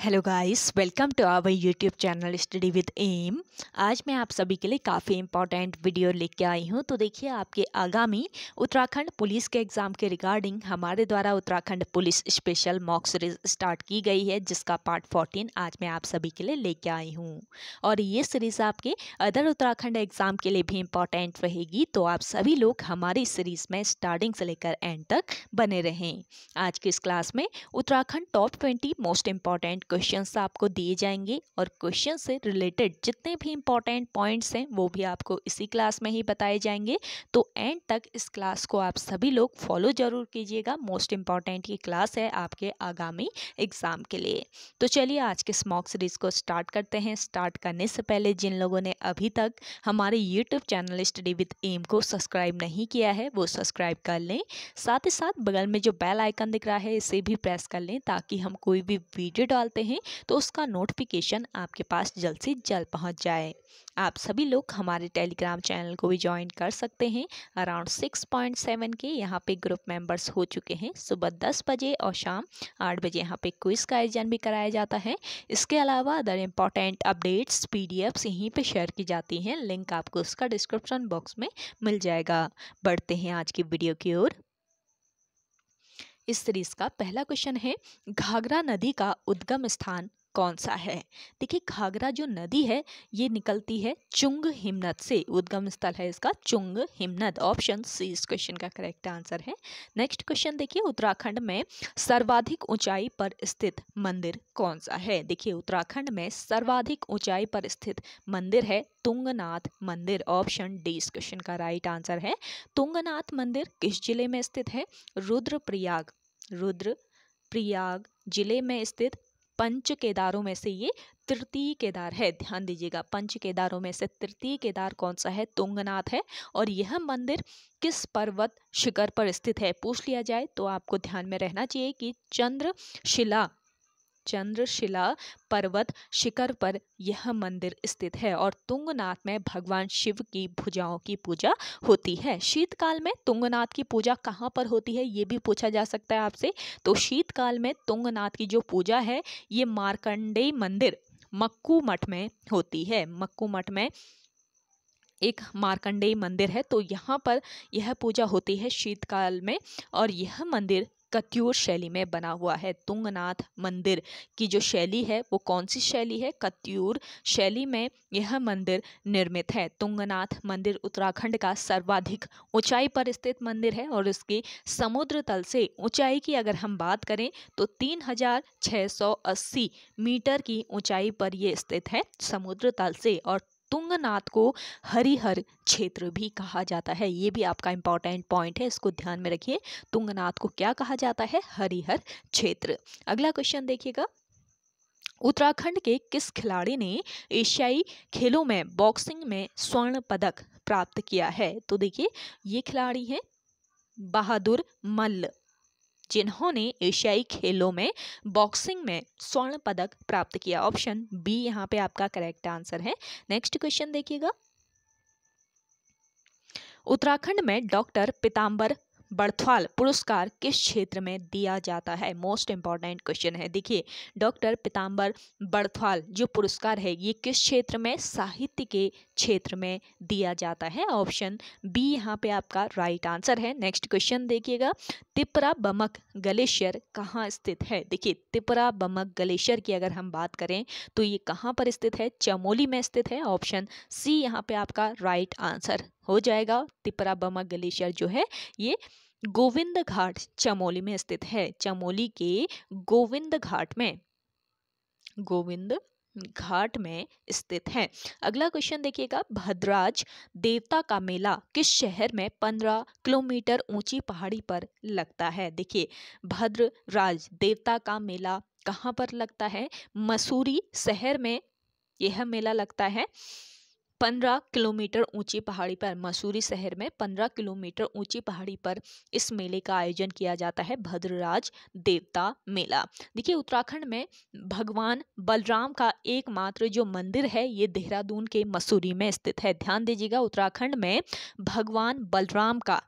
hello guys welcome to our YouTube channel study with M आज मैं आप सभी के लिए काफ़ी इंपॉर्टेंट वीडियो लेके आई हूं तो देखिए आपके आगामी उत्तराखंड पुलिस के एग्ज़ाम के रिगार्डिंग हमारे द्वारा Uttarakhand police special mock series start की गई है जिसका पार्ट फोर्टीन आज मैं आप सभी के लिए लेके आई हूँ और ये सीरीज़ आपके अदर उत्तराखंड एग्ज़ाम के लिए भी इम्पॉर्टेंट रहेगी तो आप सभी लोग हमारी सीरीज़ में स्टार्टिंग से लेकर एंड तक बने रहें आज की इस क्लास में Uttarakhand top twenty most important important questions तो आपको दिए जाएंगे और क्वेश्चन से रिलेटेड जितने भी इंपॉर्टेंट पॉइंट्स हैं वो भी आपको इसी क्लास में ही बताए जाएंगे तो एंड तक इस क्लास को आप सभी लोग फॉलो ज़रूर कीजिएगा मोस्ट इम्पॉर्टेंट ये क्लास है आपके आगामी एग्ज़ाम के लिए तो चलिए आज के स्मॉक सीरीज़ को स्टार्ट करते हैं स्टार्ट करने से पहले जिन लोगों ने अभी तक हमारे YouTube channel study with M को सब्सक्राइब नहीं किया है वो सब्सक्राइब कर लें साथ ही साथ बगल में जो बेल आइकन दिख रहा है इसे भी प्रेस कर लें ताकि हम कोई भी वीडियो डाल करते हैं तो उसका नोटिफिकेशन आपके पास जल्द से जल्द पहुंच जाए आप सभी लोग हमारे टेलीग्राम चैनल को भी ज्वाइन कर सकते हैं अराउंड सिक्स पॉइंट सेवन के यहाँ पे ग्रुप मेंबर्स हो चुके हैं सुबह दस बजे और शाम आठ बजे यहाँ पे क्विज़ का आयोजन भी कराया जाता है इसके अलावा अदर इम्पॉर्टेंट अपडेट्स पी यहीं पर शेयर की जाती हैं लिंक आपको उसका डिस्क्रिप्शन बॉक्स में मिल जाएगा बढ़ते हैं आज की वीडियो की ओर इस सीरीज का पहला क्वेश्चन है घाघरा नदी का उद्गम स्थान कौन सा है देखिए घाघरा जो नदी है ये निकलती है चुंग हिमनद से उद्गम स्थल है इसका चुंग हिमनद ऑप्शन सी इस क्वेश्चन का करेक्ट आंसर है नेक्स्ट क्वेश्चन देखिए उत्तराखंड में सर्वाधिक ऊंचाई पर स्थित मंदिर कौन सा है देखिए उत्तराखंड में सर्वाधिक ऊंचाई पर स्थित मंदिर है तुंगनाथ मंदिर ऑप्शन डी इस क्वेश्चन का राइट आंसर है तुंगनाथ मंदिर किस जिले में स्थित है रुद्रप्रयाग रुद्र प्रयाग जिले में स्थित पंच केदारों में से ये तृतीय केदार है ध्यान दीजिएगा पंच केदारों में से तृतीय केदार कौन सा है तुंगनाथ है और यह मंदिर किस पर्वत शिखर पर स्थित है पूछ लिया जाए तो आपको ध्यान में रहना चाहिए कि चंद्रशिला चंद्रशिला पर्वत शिखर पर यह मंदिर स्थित है और तुंगनाथ में भगवान शिव की भुजाओं की पूजा होती है शीतकाल में तुंगनाथ की पूजा कहाँ पर होती है ये भी पूछा जा सकता है आपसे तो शीतकाल में तुंगनाथ की जो पूजा है ये मार्कंडेय मंदिर मक्कू मठ में होती है मक्कू मठ में एक मार्कंडेय मंदिर है तो यहाँ पर यह पूजा होती है शीतकाल में और यह मंदिर कत्यूर शैली में बना हुआ है तुंगनाथ मंदिर की जो शैली है वो कौन सी शैली है कत्यूर शैली में यह मंदिर निर्मित है तुंगनाथ मंदिर उत्तराखंड का सर्वाधिक ऊंचाई पर स्थित मंदिर है और इसकी समुद्र तल से ऊंचाई की अगर हम बात करें तो 3680 मीटर की ऊंचाई पर यह स्थित है समुद्र तल से और तुंगनाथ को हरिहर क्षेत्र भी कहा जाता है ये भी आपका इंपॉर्टेंट पॉइंट है इसको ध्यान में रखिए तुंगनाथ को क्या कहा जाता है हरिहर क्षेत्र अगला क्वेश्चन देखिएगा उत्तराखंड के किस खिलाड़ी ने एशियाई खेलों में बॉक्सिंग में स्वर्ण पदक प्राप्त किया है तो देखिए ये खिलाड़ी हैं बहादुर मल्ल जिन्होंने एशियाई खेलों में बॉक्सिंग में स्वर्ण पदक प्राप्त किया ऑप्शन बी यहाँ पे आपका करेक्ट आंसर है नेक्स्ट क्वेश्चन देखिएगा उत्तराखंड में डॉक्टर पिताम्बर बर्थवाल पुरस्कार किस क्षेत्र में दिया जाता है मोस्ट इम्पॉर्टेंट क्वेश्चन है देखिए डॉक्टर पिताम्बर बर्थवाल जो पुरस्कार है ये किस क्षेत्र में साहित्य के क्षेत्र में दिया जाता है ऑप्शन बी यहाँ पे आपका राइट आंसर है नेक्स्ट क्वेश्चन देखिएगा तिपरा बमक ग्लेशियर कहाँ स्थित है देखिए तिपरा बमक ग्लेशियर की अगर हम बात करें तो ये कहाँ पर स्थित है चमोली में स्थित है ऑप्शन सी यहाँ पे आपका राइट आंसर हो जाएगा तिपरा बमा ग्लेशियर जो है ये गोविंद घाट चमोली में स्थित है चमोली के गोविंद घाट में गोविंद घाट में स्थित है अगला क्वेश्चन देखिएगा भद्राज देवता का मेला किस शहर में पंद्रह किलोमीटर ऊंची पहाड़ी पर लगता है देखिए भद्रराज देवता का मेला कहाँ पर लगता है मसूरी शहर में यह मेला लगता है पंद्रह किलोमीटर ऊंची पहाड़ी पर मसूरी शहर में पंद्रह किलोमीटर ऊंची पहाड़ी पर इस मेले का आयोजन किया जाता है भद्रराज देवता मेला देखिए उत्तराखंड में भगवान बलराम का एकमात्र जो मंदिर है ये देहरादून के मसूरी में स्थित है ध्यान दीजिएगा उत्तराखंड में भगवान बलराम का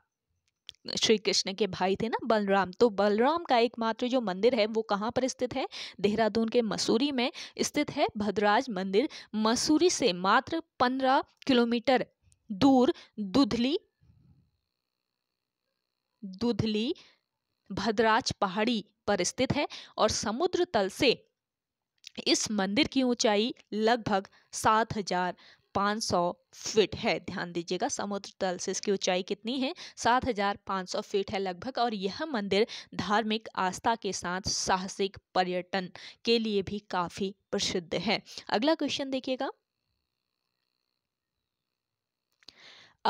श्री कृष्ण के भाई थे ना बलराम तो बलराम का एकमात्र जो मंदिर है वो कहाँ पर स्थित है देहरादून के मसूरी में स्थित है भद्राज मंदिर मसूरी से मात्र पंद्रह किलोमीटर दूर दुधली दुधली भद्राज पहाड़ी पर स्थित है और समुद्र तल से इस मंदिर की ऊंचाई लगभग सात हजार 500 फीट है ध्यान दीजिएगा समुद्र तल से इसकी ऊंचाई कितनी है 7,500 फीट है लगभग और यह मंदिर धार्मिक आस्था के साथ साहसिक पर्यटन के लिए भी काफ़ी प्रसिद्ध है अगला क्वेश्चन देखिएगा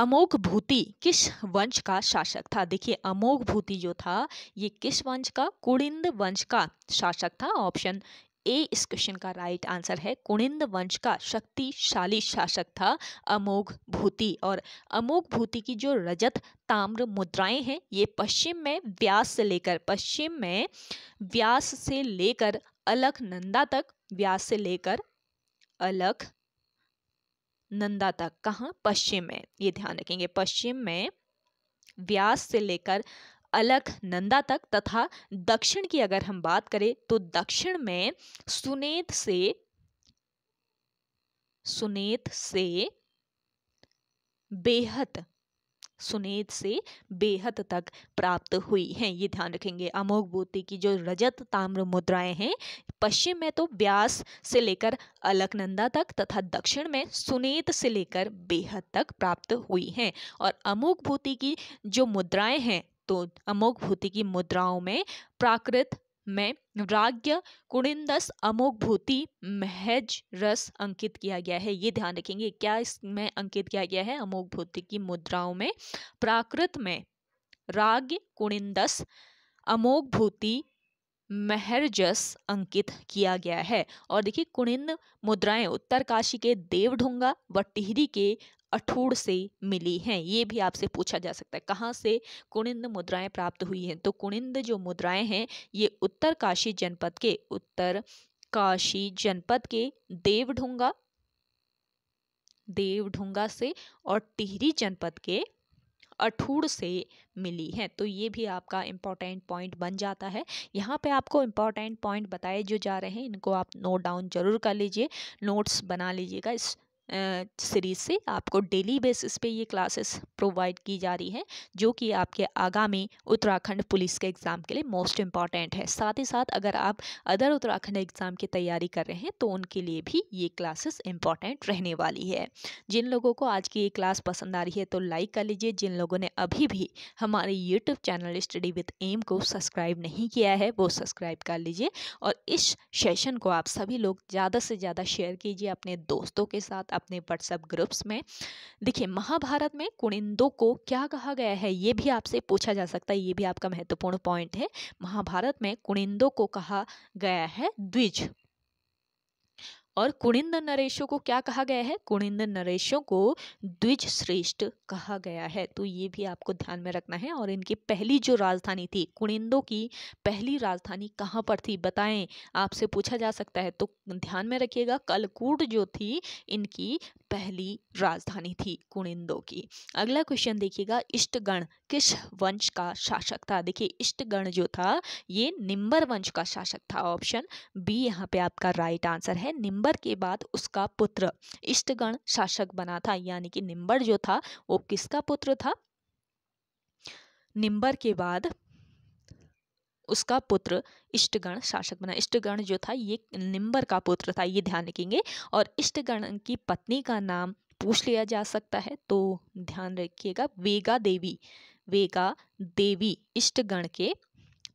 अमोघ भूति किस वंश का शासक था देखिए अमोघ भूति जो था ये किस वंश का कुड़िंद वंश का शासक था ऑप्शन ए इस क्वेश्चन का राइट आंसर है कुणिंद वंश का शक्तिशाली शासक था अमोघ भूति और अमोघ भूति की जो रजत ताम्र मुद्राएं हैं ये पश्चिम में व्यास से लेकर पश्चिम में व्यास से लेकर अलखनंदा तक व्यास से लेकर अलख नंदा तक कहाँ पश्चिम में ये ध्यान रखेंगे पश्चिम में व्यास से लेकर अलख नंदा तक तथा दक्षिण की अगर हम बात करें तो दक्षिण में सुनेत से सुनेत से बेहद सुनेत से बेहद तक प्राप्त हुई हैं ये ध्यान रखेंगे अमोघ बोती की जो रजत ताम्र मुद्राएं हैं पश्चिम में तो ब्यास से लेकर अलकनंदा तक तथा दक्षिण में सुनेत से लेकर बेहद तक प्राप्त हुई हैं और अमोघ बोती की जो मुद्राएं हैं तो अमोघ भूति की मुद्राओं में प्राकृत में राग्य कुणिंदस अमोघ भूति महज रस अंकित किया गया है ये ध्यान रखेंगे क्या इसमें अंकित किया गया है अमोघ भूति की मुद्राओं में प्राकृत में राग कुणिंदस अमोघ भूति महरजस अंकित किया गया है और देखिए कुणिंद मुद्राएं उत्तरकाशी के देवढुंगा व टिहरी के अठूड़ से मिली हैं ये भी आपसे पूछा जा सकता है कहाँ से कुणिंद मुद्राएं प्राप्त हुई हैं तो कुणिंद जो मुद्राएं हैं ये उत्तर काशी जनपद के उत्तर काशी जनपद के देवढुंगा देवढुंगा से और टिहरी जनपद के अठूर से मिली है तो ये भी आपका इम्पॉर्टेंट पॉइंट बन जाता है यहाँ पे आपको इम्पॉर्टेंट पॉइंट बताए जो जा रहे हैं इनको आप नोट डाउन जरूर कर लीजिए नोट्स बना लीजिएगा इस सीरीज़ से आपको डेली बेसिस पे ये क्लासेस प्रोवाइड की जा रही है जो कि आपके आगामी उत्तराखंड पुलिस के एग्ज़ाम के लिए मोस्ट इम्पॉर्टेंट है साथ ही साथ अगर आप अदर उत्तराखंड एग्ज़ाम की तैयारी कर रहे हैं तो उनके लिए भी ये क्लासेस इम्पॉर्टेंट रहने वाली है जिन लोगों को आज की ये क्लास पसंद आ रही है तो लाइक कर लीजिए जिन लोगों ने अभी भी हमारे YouTube channel study with M को सब्सक्राइब नहीं किया है वो सब्सक्राइब कर लीजिए और इस सेशन को आप सभी लोग ज़्यादा से ज़्यादा शेयर कीजिए अपने दोस्तों के साथ अपने व्हाट्सएप ग्रुप्स में देखिए महाभारत में कुणिंदों को क्या कहा गया है ये भी आपसे पूछा जा सकता है ये भी आपका महत्वपूर्ण पॉइंट है महाभारत में कुणिंदों को कहा गया है द्विज और कुणिंद नरेशों को क्या कहा गया है कुणिंद नरेशों को द्विज श्रेष्ठ कहा गया है तो ये भी आपको ध्यान में रखना है और इनकी पहली जो राजधानी थी कुणिंदों की पहली राजधानी कहाँ पर थी बताएं आपसे पूछा जा सकता है तो ध्यान में रखिएगा कलकूट जो थी इनकी पहली राजधानी थी कुणिंदो की अगला क्वेश्चन देखिएगा इष्टगण किस वंश का शासक था देखिए इष्टगण जो था ये निम्बर वंश का शासक था ऑप्शन बी यहाँ पे आपका राइट आंसर है निम्बर के बाद उसका पुत्र इष्टगण शासक बना था यानी कि निम्बर जो था वो किसका पुत्र था निम्बर के बाद उसका पुत्र इष्टगण शासक बना इष्टगण जो था ये निम्बर का पुत्र था ये ध्यान रखेंगे और इष्टगण की पत्नी का नाम पूछ लिया जा सकता है तो ध्यान रखिएगा वेगा देवी वेगा देवी इष्टगण के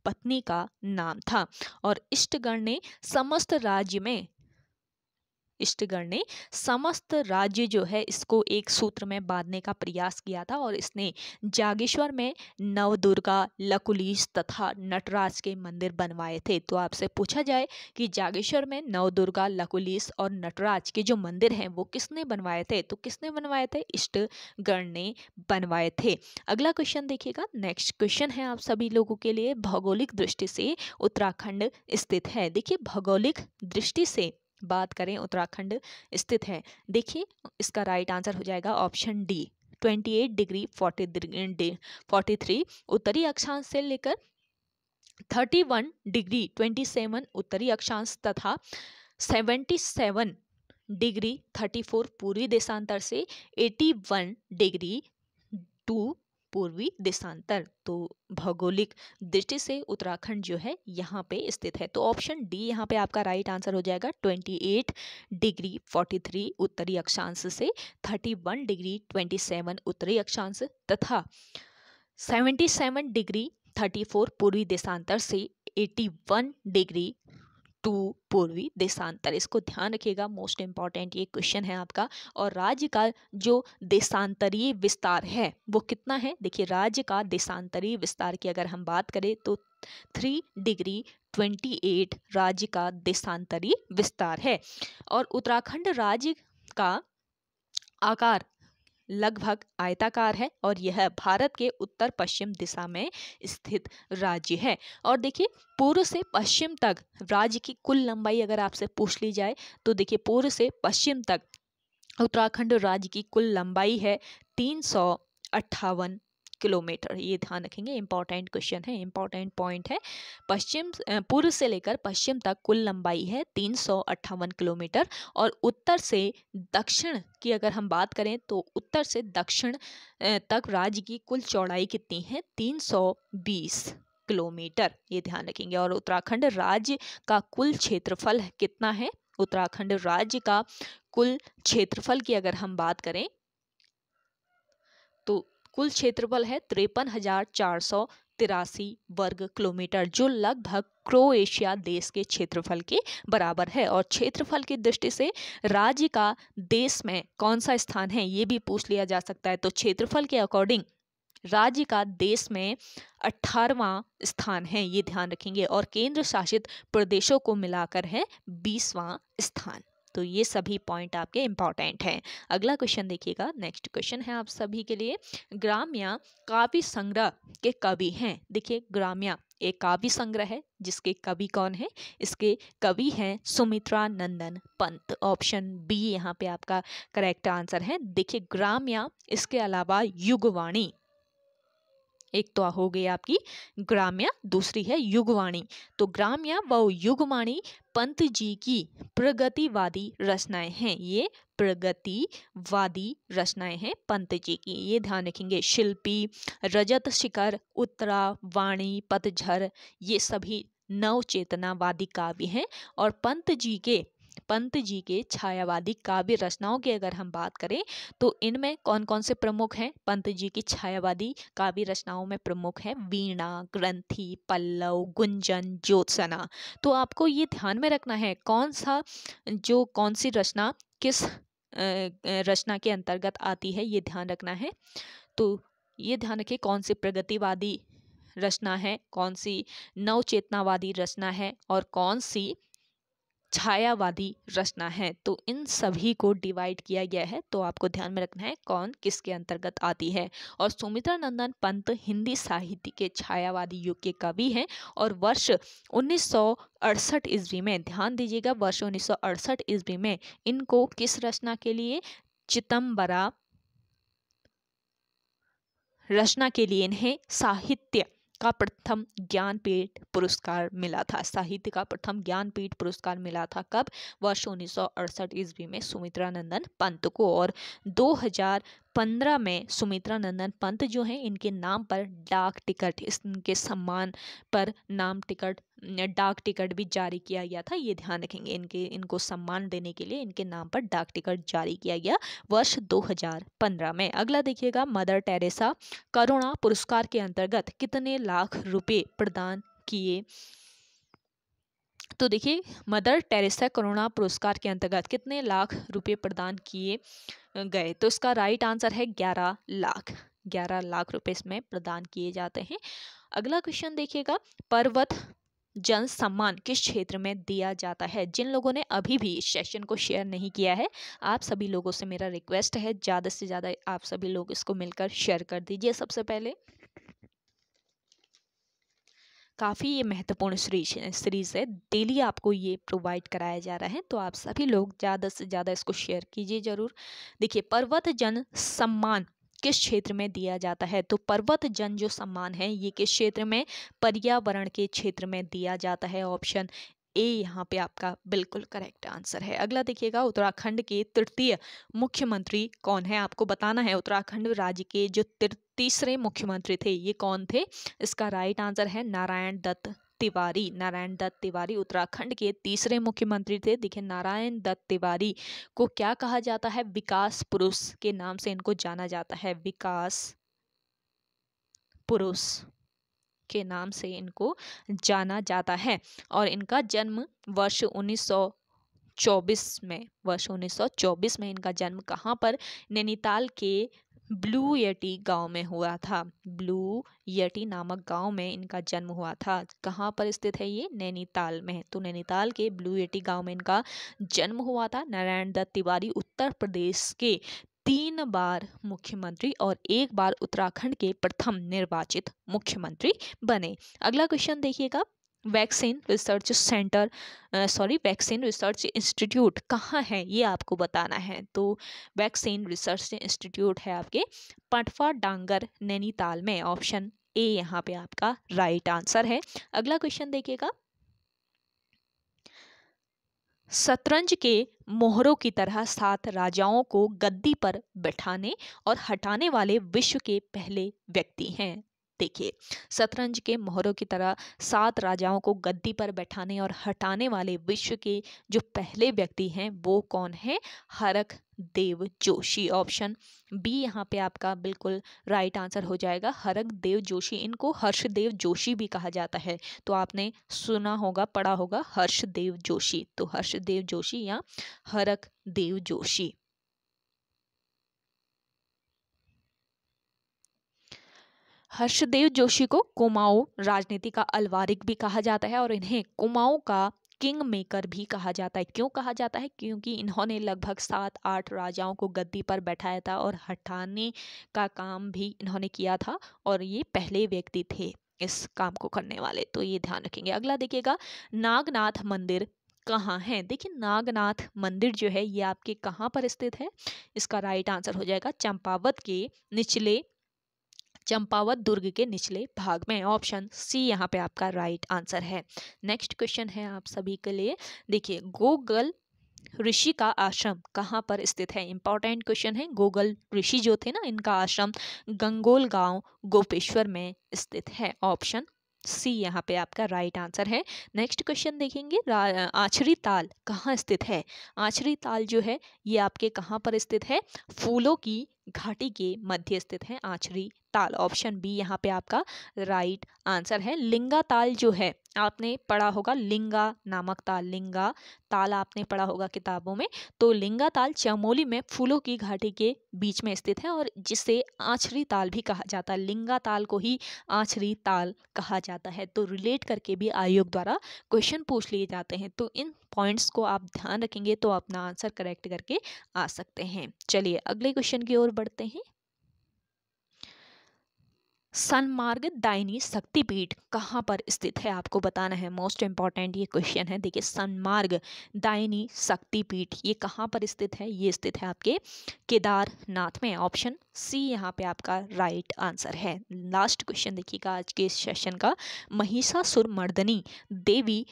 पत्नी का नाम था और इष्टगण ने समस्त राज्य में इष्टगण ने समस्त राज्य जो है इसको एक सूत्र में बांधने का प्रयास किया था और इसने जागेश्वर में नवदुर्गा लकुलीश तथा नटराज के मंदिर बनवाए थे तो आपसे पूछा जाए कि जागेश्वर में नवदुर्गा लकुलीस और नटराज के जो मंदिर हैं वो किसने बनवाए थे तो किसने बनवाए थे इष्टगण ने बनवाए थे अगला क्वेश्चन देखिएगा नेक्स्ट क्वेश्चन है आप सभी लोगों के लिए भौगोलिक दृष्टि से उत्तराखंड स्थित है देखिए भौगोलिक दृष्टि से बात करें उत्तराखंड स्थित है देखिए इसका राइट आंसर हो जाएगा option D twenty eight degree forty degree forty three उत्तरी अक्षांश से लेकर thirty one degree twenty seven उत्तरी अक्षांश तथा seventy seven degree thirty four पूर्वी देशांतर से एटी वन डिग्री टू पूर्वी देशांतर तो भौगोलिक दृष्टि से उत्तराखंड जो है यहाँ पे स्थित है तो ऑप्शन डी यहाँ पे आपका राइट आंसर हो जाएगा 28 डिग्री 43 उत्तरी अक्षांश से 31 डिग्री 27 उत्तरी अक्षांश तथा 77 डिग्री 34 पूर्वी देशांतर से 81 डिग्री टू पूर्वी देशांतर इसको ध्यान रखिएगा मोस्ट इम्पॉर्टेंट ये क्वेश्चन है आपका और राज्य का जो देशांतरीय विस्तार है वो कितना है देखिए राज्य का देशांतरीय विस्तार की अगर हम बात करें तो थ्री डिग्री ट्वेंटी एट राज्य का देशांतरीय विस्तार है और उत्तराखंड राज्य का आकार लगभग आयताकार है और यह भारत के उत्तर पश्चिम दिशा में स्थित राज्य है और देखिए पूर्व से पश्चिम तक राज्य की कुल लंबाई अगर आपसे पूछ ली जाए तो देखिए पूर्व से पश्चिम तक उत्तराखंड राज्य की कुल लंबाई है तीन सौ अट्ठावन किलोमीटर ये ध्यान रखेंगे इंपॉर्टेंट क्वेश्चन है इंपॉर्टेंट पॉइंट है पश्चिम पूर्व से लेकर पश्चिम तक कुल लंबाई है तीन किलोमीटर और उत्तर से दक्षिण की अगर हम बात करें तो उत्तर से दक्षिण तक राज्य की कुल चौड़ाई कितनी है बीस किलोमीटर ये ध्यान रखेंगे और उत्तराखंड राज्य का कुल क्षेत्रफल कितना है उत्तराखंड राज्य का कुल क्षेत्रफल की अगर हम बात करें कुल क्षेत्रफल है तिरपन हजार चार सौ तिरासी वर्ग किलोमीटर जो लगभग क्रोएशिया देश के क्षेत्रफल के बराबर है और क्षेत्रफल की दृष्टि से राज्य का देश में कौन सा स्थान है ये भी पूछ लिया जा सकता है तो क्षेत्रफल के अकॉर्डिंग राज्य का देश में अट्ठारवा स्थान है ये ध्यान रखेंगे और केंद्र शासित प्रदेशों को मिलाकर है बीसवां स्थान तो ये सभी पॉइंट आपके इंपॉर्टेंट हैं अगला क्वेश्चन देखिएगा नेक्स्ट क्वेश्चन है आप सभी के लिए ग्राम्या काव्य संग्रह के कवि हैं देखिए ग्राम्या एक काव्य संग्रह है जिसके कवि कौन है इसके कवि हैं सुमित्रा नंदन पंत ऑप्शन बी यहाँ पे आपका करेक्ट आंसर है देखिए ग्राम्या इसके अलावा युगवाणी एक तो हो गई आपकी ग्राम्य दूसरी है युगवाणी तो ग्राम्य व युगवाणी पंत जी की प्रगतिवादी रचनाएं हैं ये प्रगतिवादी रचनाएं हैं पंत जी की ये ध्यान रखेंगे शिल्पी रजत शिखर उत्तरा वाणी पतझर ये सभी नव चेतनावादी काव्य हैं और पंत जी के पंत जी के छायावादी काव्य रचनाओं की अगर हम बात करें तो इनमें कौन कौन से प्रमुख हैं पंत जी की छायावादी काव्य रचनाओं में प्रमुख हैं वीणा ग्रंथी पल्लव गुंजन ज्योत्सना तो आपको ये ध्यान में रखना है कौन सा जो कौन सी रचना किस रचना के अंतर्गत आती है ये ध्यान रखना है तो ये ध्यान रखें कौन सी प्रगतिवादी रचना है कौन सी नवचेतनावादी रचना है और कौन सी छायावादी रचना है तो इन सभी को डिवाइड किया गया है तो आपको ध्यान में रखना है कौन किसके अंतर्गत आती है और सुमित्रा नंदन पंत हिंदी साहित्य के छायावादी युग के कवि हैं और वर्ष उन्नीस अड़सठ ईस्वी में ध्यान दीजिएगा वर्ष उन्नीस सौ अड़सठ ईस्वी में इनको किस रचना के लिए चितंबरा रचना के लिए इन्हें साहित्य का प्रथम ज्ञानपीठ पुरस्कार मिला था साहित्य का प्रथम ज्ञानपीठ पुरस्कार मिला था कब वर्ष उन्नीस सौ ईस्वी में सुमित्रा नंदन पंत को और पंद्रह में सुमित्रा नंदन पंत जो हैं इनके नाम पर डाक टिकट इनके सम्मान पर नाम टिकट डाक टिकट भी जारी किया गया था ये ध्यान रखेंगे इनके इनको सम्मान देने के लिए इनके नाम पर डाक टिकट जारी किया गया वर्ष 2015 में अगला देखिएगा मदर टेरेसा करुणा पुरस्कार के अंतर्गत कितने लाख रुपए प्रदान किए तो देखिए मदर टेरेसा करुणा पुरस्कार के अंतर्गत कितने लाख रुपए प्रदान किए गए तो इसका राइट आंसर है ग्यारह लाख ग्यारह लाख रुपए इसमें प्रदान किए जाते हैं अगला क्वेश्चन देखिएगा पर्वत जन सम्मान किस क्षेत्र में दिया जाता है जिन लोगों ने अभी भी इस सेशन को शेयर नहीं किया है आप सभी लोगों से मेरा रिक्वेस्ट है ज़्यादा से ज़्यादा आप सभी लोग इसको मिलकर शेयर कर दीजिए सबसे पहले काफ़ी ये महत्वपूर्ण सीरीज सीरीज़ है डेली आपको ये प्रोवाइड कराया जा रहा है तो आप सभी लोग ज़्यादा से ज़्यादा इसको शेयर कीजिए ज़रूर देखिए पर्वत जन सम्मान किस क्षेत्र में दिया जाता है तो पर्वत जन जो सम्मान है ये किस क्षेत्र में पर्यावरण के क्षेत्र में दिया जाता है ऑप्शन ए यहाँ पे आपका बिल्कुल करेक्ट आंसर है अगला देखिएगा उत्तराखंड के तृतीय मुख्यमंत्री कौन है आपको बताना है उत्तराखंड राज्य के जो तीसरे मुख्यमंत्री थे ये कौन थे इसका राइट आंसर है नारायण दत्त तिवारी नारायण दत्त तिवारी उत्तराखंड के तीसरे मुख्यमंत्री थे देखिए नारायण दत्त तिवारी को क्या कहा जाता है विकास पुरुष के नाम से इनको जाना जाता है विकास पुरुष के नाम से इनको जाना जाता है और इनका जन्म वर्ष चौबीस में वर्ष 1924 में इनका जन्म कहाँ पर नैनीताल के ब्लू यटी गांव में हुआ था ब्लू यटी नामक गांव में इनका जन्म हुआ था कहाँ पर स्थित है ये नैनीताल में तो नैनीताल के ब्लू यटी गांव में इनका जन्म हुआ था नारायण दत्त तिवारी उत्तर प्रदेश के तीन बार मुख्यमंत्री और एक बार उत्तराखंड के प्रथम निर्वाचित मुख्यमंत्री बने अगला क्वेश्चन देखिएगा vaccine research centre sorry vaccine research institute कहाँ है ये आपको बताना है तो वैक्सीन रिसर्च इंस्टीट्यूट है आपके पटवा डांगर नैनीताल में ऑप्शन ए यहाँ पे आपका राइट आंसर है अगला क्वेश्चन देखिएगा शतरंज के मोहरों की तरह सात राजाओं को गद्दी पर बैठाने और हटाने वाले विश्व के पहले व्यक्ति हैं देखिए शतरंज के मोहरों की तरह सात राजाओं को गद्दी पर बैठाने और हटाने वाले विश्व के जो पहले व्यक्ति हैं वो कौन है हरक देव जोशी ऑप्शन बी यहाँ पे आपका बिल्कुल राइट आंसर हो जाएगा हरक देव जोशी इनको हर्षदेव जोशी भी कहा जाता है तो आपने सुना होगा पढ़ा होगा हर्षदेव जोशी तो हर्षदेव जोशी या हरक देव जोशी हर्षदेव जोशी को कुमाऊं राजनीति का अलवारिक भी कहा जाता है और इन्हें कुमाऊं का किंग मेकर भी कहा जाता है क्यों कहा जाता है क्योंकि इन्होंने लगभग सात आठ राजाओं को गद्दी पर बैठाया था और हटाने का काम भी इन्होंने किया था और ये पहले व्यक्ति थे इस काम को करने वाले तो ये ध्यान रखेंगे अगला देखिएगा नागनाथ मंदिर कहाँ है देखिए नागनाथ मंदिर जो है ये आपके कहाँ पर स्थित है इसका राइट आंसर हो जाएगा चंपावत के निचले चंपावत दुर्ग के निचले भाग में ऑप्शन सी यहाँ पे आपका राइट आंसर है नेक्स्ट क्वेश्चन है आप सभी के लिए देखिए गोगल ऋषि का आश्रम कहाँ पर स्थित है इंपॉर्टेंट क्वेश्चन है गोगल ऋषि जो थे ना इनका आश्रम गंगोल गांव गोपेश्वर में स्थित है ऑप्शन सी यहाँ पे आपका राइट आंसर है नेक्स्ट क्वेश्चन देखेंगे आछरी ताल कहाँ स्थित है आछरी ताल जो है ये आपके कहाँ पर स्थित है फूलों की घाटी के मध्य स्थित है आछरी ताल ऑप्शन बी यहाँ पे आपका राइट आंसर है लिंगा ताल जो है आपने पढ़ा होगा लिंगा नामक ताल लिंगा ताल आपने पढ़ा होगा किताबों में तो लिंगा ताल चमोली में फूलों की घाटी के बीच में स्थित है और जिसे आछरी ताल भी कहा जाता है लिंगा ताल को ही आछरी ताल कहा जाता है तो रिलेट करके भी आयोग द्वारा क्वेश्चन पूछ लिए जाते हैं तो इन पॉइंट्स को आप ध्यान रखेंगे तो अपना आंसर करेक्ट करके आ सकते हैं चलिए अगले क्वेश्चन की ओर बढ़ते हैं सनमार्ग दायनी शक्तिपीठ कहाँ पर स्थित है आपको बताना है मोस्ट इम्पॉर्टेंट ये क्वेश्चन है देखिए सनमार्ग दायनी शक्तिपीठ ये कहाँ पर स्थित है ये स्थित है आपके केदारनाथ में ऑप्शन सी यहाँ पे आपका राइट आंसर है लास्ट क्वेश्चन देखिएगा आज के इस सेशन का महिषासुर मर्दनी देवी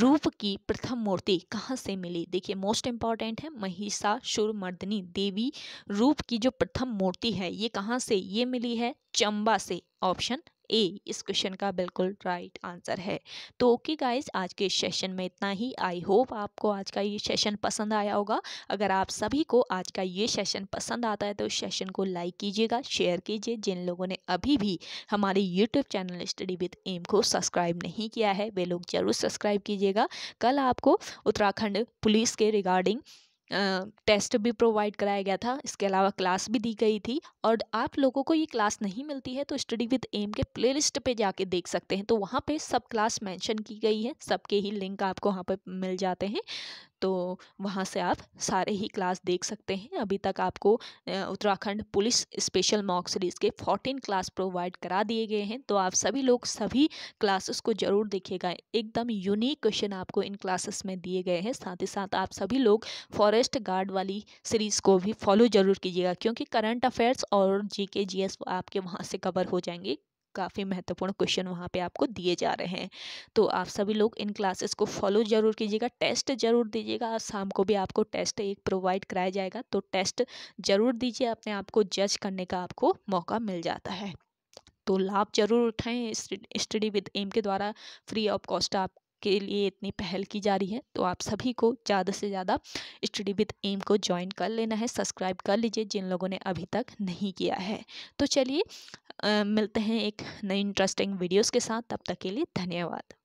रूप की प्रथम मूर्ति कहाँ से मिली देखिए मोस्ट इम्पॉर्टेंट है महिषासुर मर्दनी देवी रूप की जो प्रथम मूर्ति है ये कहाँ से ये मिली है चंबा से ऑप्शन ए इस क्वेश्चन का बिल्कुल राइट आंसर है तो ओके गाइज आज के सेशन में इतना ही आई होप आपको आज का ये सेशन पसंद आया होगा अगर आप सभी को आज का ये सेशन पसंद आता है तो सेशन को लाइक कीजिएगा शेयर कीजिए जिन लोगों ने अभी भी हमारे YouTube channel study with M को सब्सक्राइब नहीं किया है वे लोग जरूर सब्सक्राइब कीजिएगा कल आपको उत्तराखंड पुलिस के रिगार्डिंग टेस्ट भी प्रोवाइड कराया गया था इसके अलावा क्लास भी दी गई थी और आप लोगों को ये क्लास नहीं मिलती है तो स्टडी विद एम के प्लेलिस्ट पे जाके देख सकते हैं तो वहाँ पे सब क्लास मेंशन की गई है सबके ही लिंक आपको वहाँ पर मिल जाते हैं तो वहाँ से आप सारे ही क्लास देख सकते हैं अभी तक आपको Uttarakhand police special mock series के फोर्टीन क्लास प्रोवाइड करा दिए गए हैं तो आप सभी लोग सभी क्लासेस को ज़रूर देखिएगा एकदम यूनिक क्वेश्चन आपको इन क्लासेस में दिए गए हैं साथ ही साथ आप सभी लोग फॉरेस्ट गार्ड वाली सीरीज़ को भी फॉलो ज़रूर कीजिएगा क्योंकि करंट अफेयर्स और जी के जी एस आपके वहाँ से कवर हो जाएंगे काफ़ी महत्वपूर्ण क्वेश्चन वहाँ पे आपको दिए जा रहे हैं तो आप सभी लोग इन क्लासेस को फॉलो ज़रूर कीजिएगा टेस्ट ज़रूर दीजिएगा और शाम को भी आपको टेस्ट एक प्रोवाइड कराया जाएगा तो टेस्ट ज़रूर दीजिए अपने आप को जज करने का आपको मौका मिल जाता है तो लाभ जरूर उठाएं स्टडी विद एम के द्वारा फ्री ऑफ कॉस्ट आप के लिए इतनी पहल की जा रही है तो आप सभी को ज़्यादा से ज़्यादा स्टडी विद एम को ज्वाइन कर लेना है सब्सक्राइब कर लीजिए जिन लोगों ने अभी तक नहीं किया है तो चलिए मिलते हैं एक नई इंटरेस्टिंग वीडियोस के साथ तब तक के लिए धन्यवाद